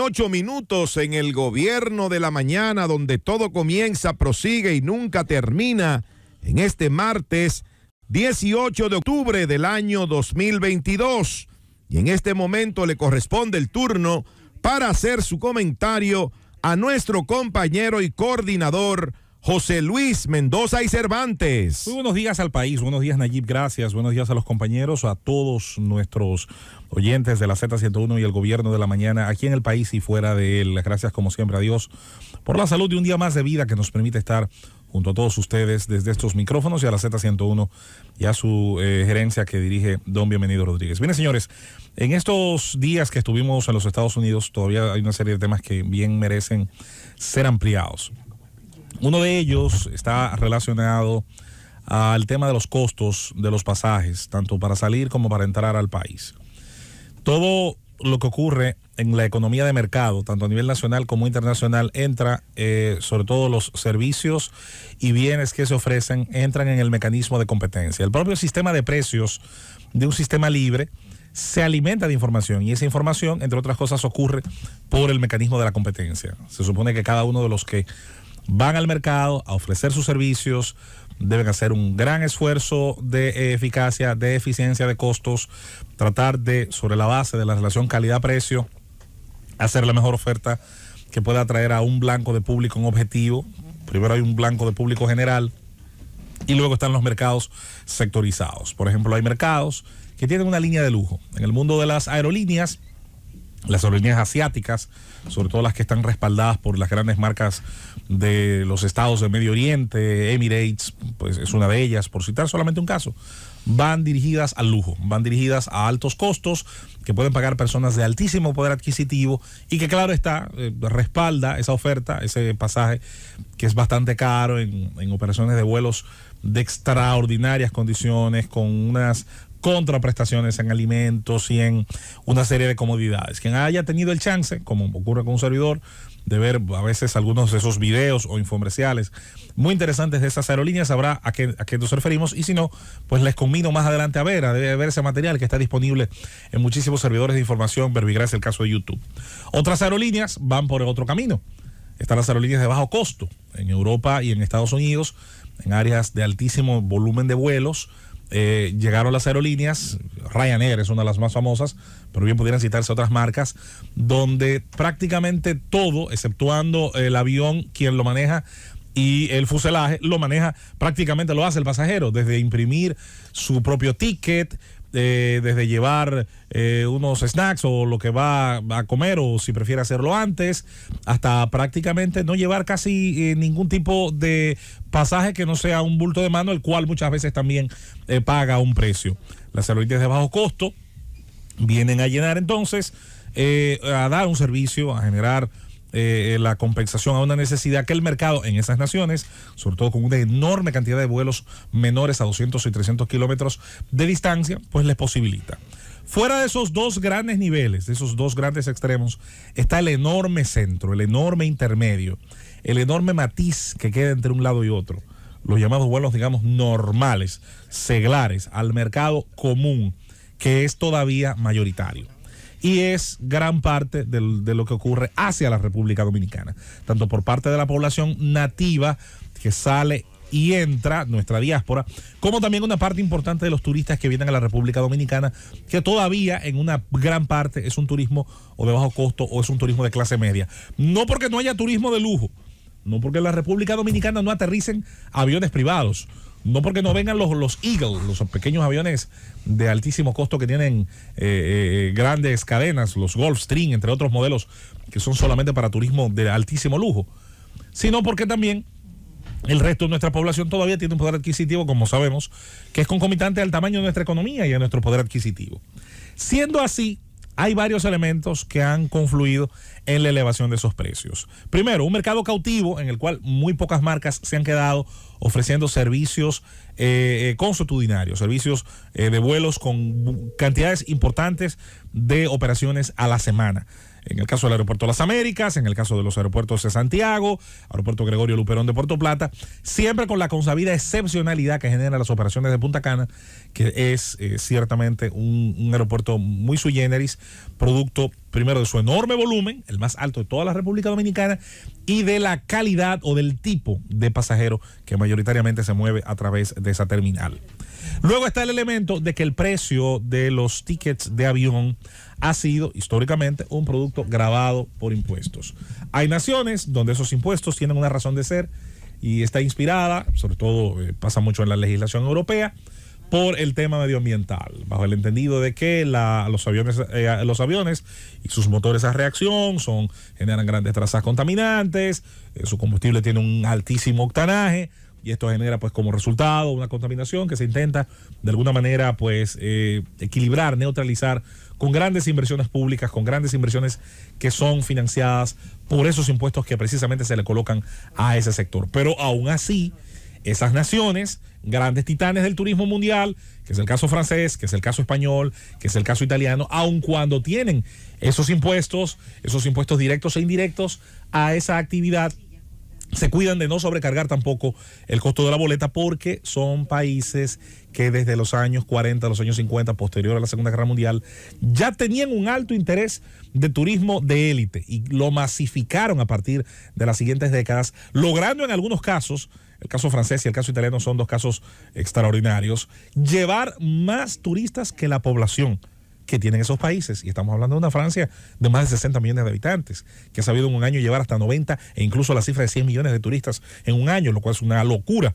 ocho minutos en el gobierno de la mañana, donde todo comienza, prosigue y nunca termina, en este martes 18 de octubre del año 2022. Y en este momento le corresponde el turno para hacer su comentario a nuestro compañero y coordinador José Luis Mendoza y Cervantes. Muy buenos días al país, buenos días Nayib, gracias, buenos días a los compañeros, a todos nuestros oyentes de la Z101 y el gobierno de la mañana aquí en el país y fuera de él. Gracias como siempre a Dios por la salud de un día más de vida que nos permite estar junto a todos ustedes desde estos micrófonos y a la Z101 y a su eh, gerencia que dirige don Bienvenido Rodríguez. Bien, señores, en estos días que estuvimos en los Estados Unidos todavía hay una serie de temas que bien merecen ser ampliados. Uno de ellos está relacionado al tema de los costos de los pasajes, tanto para salir como para entrar al país. Todo lo que ocurre en la economía de mercado, tanto a nivel nacional como internacional, entra, eh, sobre todo los servicios y bienes que se ofrecen, entran en el mecanismo de competencia. El propio sistema de precios de un sistema libre se alimenta de información y esa información, entre otras cosas, ocurre por el mecanismo de la competencia. Se supone que cada uno de los que van al mercado a ofrecer sus servicios, deben hacer un gran esfuerzo de eficacia, de eficiencia de costos, tratar de, sobre la base de la relación calidad-precio, hacer la mejor oferta que pueda atraer a un blanco de público en objetivo. Primero hay un blanco de público general y luego están los mercados sectorizados. Por ejemplo, hay mercados que tienen una línea de lujo. En el mundo de las aerolíneas, las aerolíneas asiáticas, sobre todo las que están respaldadas por las grandes marcas de los estados del Medio Oriente, Emirates, pues es una de ellas, por citar solamente un caso, van dirigidas al lujo, van dirigidas a altos costos que pueden pagar personas de altísimo poder adquisitivo y que claro está, eh, respalda esa oferta, ese pasaje que es bastante caro en, en operaciones de vuelos de extraordinarias condiciones, con unas contraprestaciones en alimentos y en una serie de comodidades. Quien haya tenido el chance, como ocurre con un servidor, de ver a veces algunos de esos videos o infomerciales muy interesantes de esas aerolíneas, sabrá a qué, a qué nos referimos y si no, pues les convino más adelante a ver, a ver ese material que está disponible en muchísimos servidores de información, verbigracia el caso de YouTube. Otras aerolíneas van por otro camino. Están las aerolíneas de bajo costo en Europa y en Estados Unidos, en áreas de altísimo volumen de vuelos, eh, llegaron las aerolíneas, Ryanair es una de las más famosas, pero bien pudieran citarse otras marcas, donde prácticamente todo, exceptuando el avión, quien lo maneja, y el fuselaje lo maneja prácticamente lo hace el pasajero, desde imprimir su propio ticket, eh, desde llevar eh, unos snacks o lo que va a comer o si prefiere hacerlo antes, hasta prácticamente no llevar casi eh, ningún tipo de pasaje que no sea un bulto de mano, el cual muchas veces también paga un precio. Las aerolíneas de bajo costo vienen a llenar entonces, a dar un servicio, a generar eh, la compensación a una necesidad que el mercado en esas naciones, sobre todo con una enorme cantidad de vuelos menores a 200 y 300 kilómetros de distancia, pues les posibilita. Fuera de esos dos grandes niveles, de esos dos grandes extremos, está el enorme centro, el enorme intermedio, el enorme matiz que queda entre un lado y otro. Los llamados vuelos, digamos, normales, seglares, al mercado común, que es todavía mayoritario y es gran parte de, lo que ocurre hacia la República Dominicana, tanto por parte de la población nativa que sale y entra nuestra diáspora, como también una parte importante de los turistas que vienen a la República Dominicana, que todavía en una gran parte es un turismo o de bajo costo o es un turismo de clase media. No porque no haya turismo de lujo, no porque en la República Dominicana no aterricen aviones privados no porque no vengan los, los los pequeños aviones de altísimo costo que tienen eh, eh, eh, grandes cadenas, los Gulfstream, entre otros modelos que son solamente para turismo de altísimo lujo, sino porque también el resto de nuestra población todavía tiene un poder adquisitivo, como sabemos, que es concomitante al tamaño de nuestra economía y a nuestro poder adquisitivo. Siendo así, hay varios elementos que han confluido en la elevación de esos precios. Primero, un mercado cautivo en el cual muy pocas marcas se han quedado ofreciendo servicios eh, eh consuetudinarios, servicios eh, de vuelos con cantidades importantes de operaciones a la semana. En el caso del Aeropuerto las Américas, en el caso de los aeropuertos de Santiago, Aeropuerto Gregorio Luperón de Puerto Plata, siempre con la consabida excepcionalidad que generan las operaciones de Punta Cana, que es eh, ciertamente un, un, aeropuerto muy sui generis, producto primero de su enorme volumen, el más alto de toda la República Dominicana, y de la calidad o del tipo de pasajero que mayoritariamente se mueve a través de esa terminal. Luego está el elemento de que el precio de los tickets de avión ha sido históricamente un producto grabado por impuestos. Hay naciones donde esos impuestos tienen una razón de ser y está inspirada, sobre todo eh, pasa mucho en la legislación europea, por el tema medioambiental, bajo el entendido de que los, aviones, eh, los aviones y sus motores a reacción generan grandes trazas contaminantes, eh, su combustible tiene un altísimo octanaje y esto genera pues como resultado una contaminación que se intenta de alguna manera pues eh, equilibrar, neutralizar con grandes inversiones públicas, con grandes inversiones que son financiadas por esos impuestos que precisamente se le colocan a ese sector. Pero aún así esas naciones, grandes titanes del turismo mundial, que es el caso francés, que es el caso español, que es el caso italiano, aun cuando tienen esos impuestos, esos impuestos directos e indirectos a esa actividad, se cuidan de no sobrecargar tampoco el costo de la boleta porque son países que desde los años 40, los años 50, posterior a la Segunda Guerra Mundial, ya tenían un alto interés de turismo de élite y lo masificaron a partir de las siguientes décadas, logrando en algunos casos, el caso francés y el caso italiano son dos casos extraordinarios, llevar más turistas que la población que tienen esos países. Y estamos hablando de una Francia de más de 60 millones de habitantes, que ha sabido en un año llevar hasta 90 e incluso la cifra de 100 millones de turistas en un año, lo cual es una locura.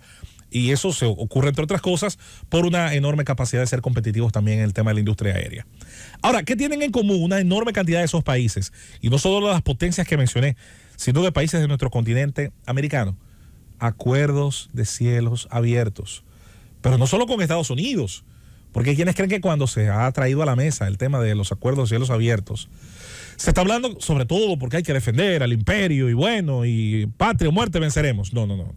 Y eso se ocurre, entre otras cosas, por una enorme capacidad de ser competitivos también en el tema de la industria aérea. Ahora, ¿qué tienen en común una enorme cantidad de esos países? Y no solo las potencias que mencioné, sino de países de nuestro continente americano. Acuerdos de cielos abiertos. Pero no solo con Estados Unidos, porque quienes creen que cuando se ha traído a la mesa el tema de los acuerdos de cielos abiertos, se está hablando sobre todo porque hay que defender al imperio y bueno, y patria o muerte venceremos. No, no, no.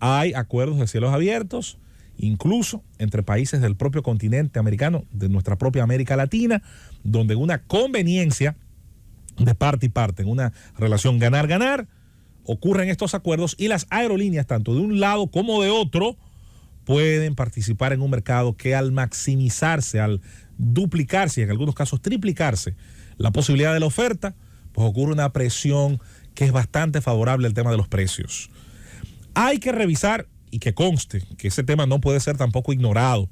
Hay acuerdos de cielos abiertos, incluso entre países del propio continente americano, de nuestra propia América Latina, donde una conveniencia de parte y parte, en una relación ganar-ganar, ocurren estos acuerdos y las aerolíneas, tanto de un lado como de otro, pueden participar en un mercado que al maximizarse, al duplicarse, y en algunos casos triplicarse, la posibilidad de la oferta, pues ocurre una presión que es bastante favorable al tema de los precios. Hay que revisar, y que conste, que ese tema no puede ser tampoco ignorado.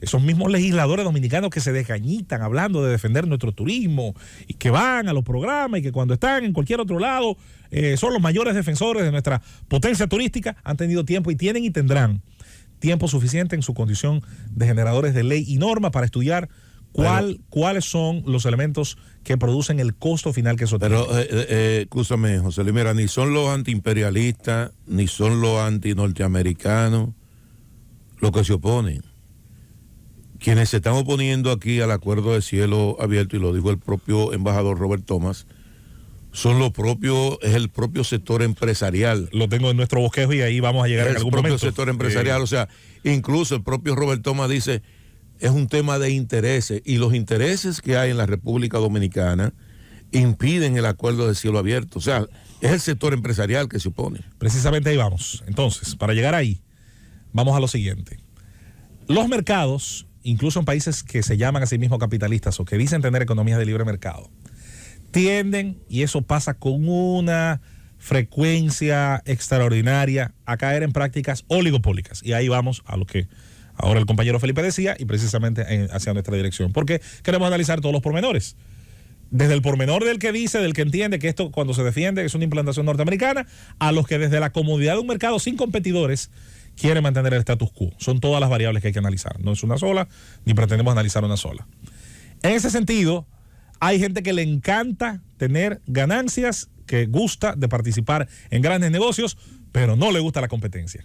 Esos mismos legisladores dominicanos que se desgañitan hablando de defender nuestro turismo y que van a los programas y que cuando están en cualquier otro lado eh, son los mayores defensores de nuestra potencia turística, han tenido tiempo y tienen y tendrán tiempo suficiente en su condición de generadores de ley y norma para estudiar ¿Cuál, ¿Cuáles son los elementos que producen el costo final que eso tiene? Pero, eh, eh escúchame, José Luis, mira, ni son los antiimperialistas, ni son los antinorteamericanos los que se oponen. Quienes se están oponiendo aquí al acuerdo de cielo abierto, y lo dijo el propio embajador Robert Thomas, son los propios, es el propio sector empresarial. Lo tengo en nuestro bosquejo y ahí vamos a llegar a algún momento. El propio sector empresarial, o sea, incluso el propio Robert Thomas dice es un tema de intereses y los intereses que hay en la República Dominicana impiden el acuerdo de cielo abierto. O sea, es el sector empresarial que se opone. Precisamente ahí vamos. Entonces, para llegar ahí, vamos a lo siguiente. Los mercados, incluso en países que se llaman a sí mismos capitalistas o que dicen tener economías de libre mercado, tienden, y eso pasa con una frecuencia extraordinaria, a caer en prácticas oligopólicas. Y ahí vamos a lo que ahora el compañero Felipe decía, y precisamente hacia nuestra dirección, porque queremos analizar todos los pormenores. Desde el pormenor del que dice, del que entiende que esto cuando se defiende es una implantación norteamericana, a los que desde la comodidad de un mercado sin competidores quiere mantener el status quo. Son todas las variables que hay que analizar. No es una sola, ni pretendemos analizar una sola. En ese sentido, hay gente que le encanta tener ganancias, que gusta de participar en grandes negocios, pero no le gusta la competencia.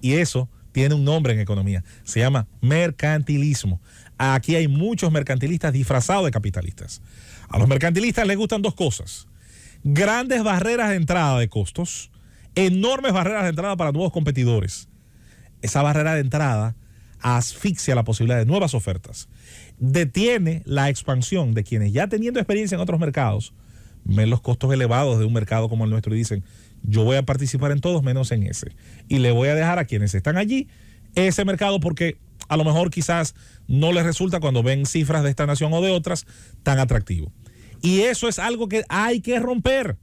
Y eso tiene un nombre en economía, se llama mercantilismo. Aquí hay muchos mercantilistas disfrazados de capitalistas. A los mercantilistas les gustan dos cosas. Grandes barreras de entrada de costos, enormes barreras de entrada para nuevos competidores. Esa barrera de entrada asfixia la posibilidad de nuevas ofertas. Detiene la expansión de quienes ya teniendo experiencia en otros mercados, ven los costos elevados de un mercado como el nuestro y dicen, yo voy a participar en todos menos en ese. Y le voy a dejar a quienes están allí ese mercado porque a lo mejor quizás no les resulta cuando ven cifras de esta nación o de otras tan atractivo. Y eso es algo que hay que romper,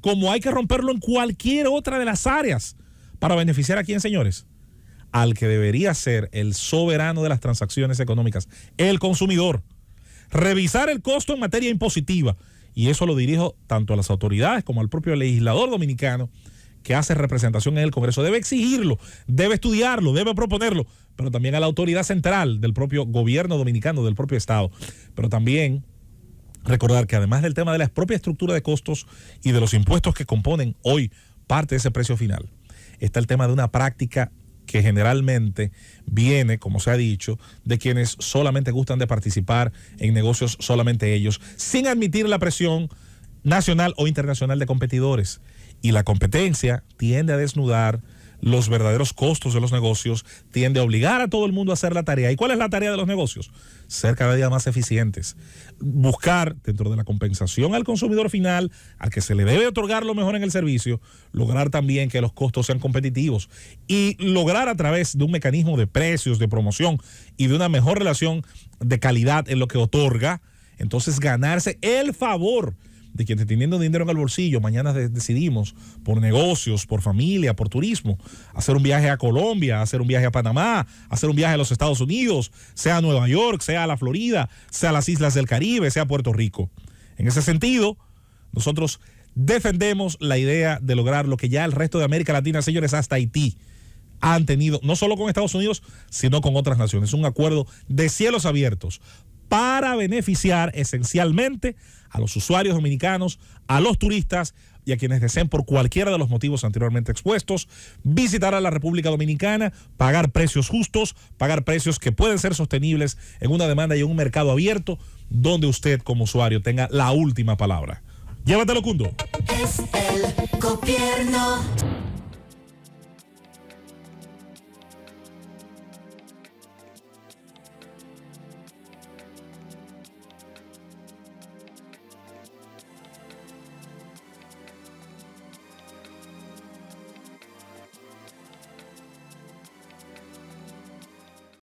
como hay que romperlo en cualquier otra de las áreas para beneficiar a quién, señores al que debería ser el soberano de las transacciones económicas, el consumidor. Revisar el costo en materia impositiva, y eso lo dirijo tanto a las autoridades como al propio legislador dominicano que hace representación en el Congreso. Debe exigirlo, debe estudiarlo, debe proponerlo, pero también a la autoridad central del propio gobierno dominicano, del propio Estado. Pero también recordar que además del tema de la propia estructura de costos y de los impuestos que componen hoy parte de ese precio final, está el tema de una práctica que generalmente viene, como se ha dicho, de quienes solamente gustan de participar en negocios solamente ellos, sin admitir la presión nacional o internacional de competidores. Y la competencia tiende a desnudar los verdaderos costos de los negocios, tienden a obligar a todo el mundo a hacer la tarea. ¿Y cuál es la tarea de los negocios? Ser cada día más eficientes. Buscar, dentro de la compensación al consumidor final, al que se le debe otorgar lo mejor en el servicio, lograr también que los costos sean competitivos y lograr a través de un mecanismo de precios, de promoción y de una mejor relación de calidad en lo que otorga, entonces ganarse el favor de quienes teniendo dinero en el bolsillo, mañana decidimos por negocios, por familia, por turismo, hacer un viaje a Colombia, hacer un viaje a Panamá, hacer un viaje a los Estados Unidos, sea a Nueva York, sea a la Florida, sea a las islas del Caribe, sea a Puerto Rico. En ese sentido, nosotros defendemos la idea de lograr lo que ya el resto de América Latina, señores, hasta Haití han tenido, no solo con Estados Unidos, sino con otras naciones. Un acuerdo de cielos abiertos para beneficiar esencialmente a los usuarios dominicanos, a los turistas y a quienes deseen por cualquiera de los motivos anteriormente expuestos visitar a la República Dominicana, pagar precios justos, pagar precios que pueden ser sostenibles en una demanda y en un mercado abierto donde usted como usuario tenga la última palabra. Llévatelo, Cundo. Es el gobierno.